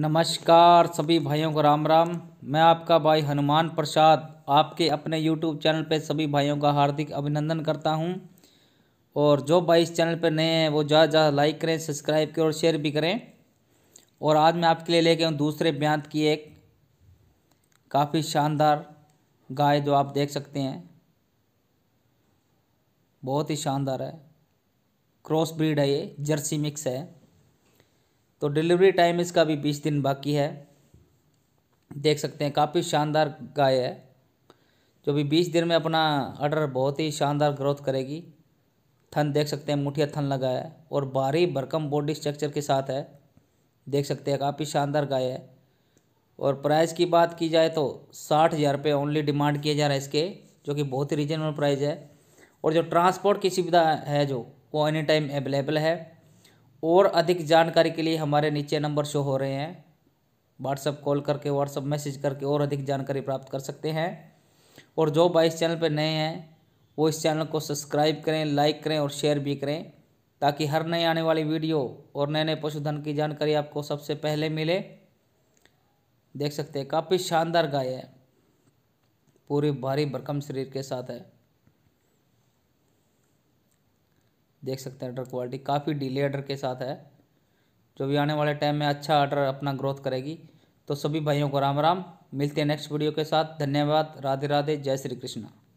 नमस्कार सभी भाइयों को राम राम मैं आपका भाई हनुमान प्रसाद आपके अपने यूट्यूब चैनल पर सभी भाइयों का हार्दिक अभिनंदन करता हूं और जो भाई इस चैनल पर नए हैं वो ज़्यादा ज़्यादा लाइक करें सब्सक्राइब करें और शेयर भी करें और आज मैं आपके लिए लेके आऊँ दूसरे ब्यांत की एक काफ़ी शानदार गाय जो आप देख सकते हैं बहुत ही शानदार है क्रॉस ब्रीड है ये जर्सी मिक्स है तो डिलीवरी टाइम इसका भी बीस दिन बाकी है देख सकते हैं काफ़ी शानदार गाय है जो भी बीस दिन में अपना ऑर्डर बहुत ही शानदार ग्रोथ करेगी थन देख सकते हैं मुठिया थन लगा है और भारी भरकम बॉडी स्ट्रक्चर के साथ है देख सकते हैं काफ़ी शानदार गाय है और प्राइस की बात की जाए तो साठ हज़ार रुपये ओनली डिमांड किया जा रहा है इसके जो कि बहुत ही रिजनेबल प्राइस है और जो ट्रांसपोर्ट की सुविधा है जो वो एनी टाइम अवेलेबल है और अधिक जानकारी के लिए हमारे नीचे नंबर शो हो रहे हैं व्हाट्सअप कॉल करके व्हाट्सअप मैसेज करके और अधिक जानकारी प्राप्त कर सकते हैं और जो भाई इस चैनल पर नए हैं वो इस चैनल को सब्सक्राइब करें लाइक करें और शेयर भी करें ताकि हर नए आने वाली वीडियो और नए नए पशुधन की जानकारी आपको सबसे पहले मिले देख सकते हैं काफ़ी शानदार गाय है पूरी भारी भरकम शरीर के साथ है देख सकते हैं ऑर्डर क्वालिटी काफ़ी डिले ऑर्डर के साथ है जो भी आने वाले टाइम में अच्छा ऑर्डर अपना ग्रोथ करेगी तो सभी भाइयों को राम राम मिलते हैं नेक्स्ट वीडियो के साथ धन्यवाद राधे राधे जय श्री कृष्णा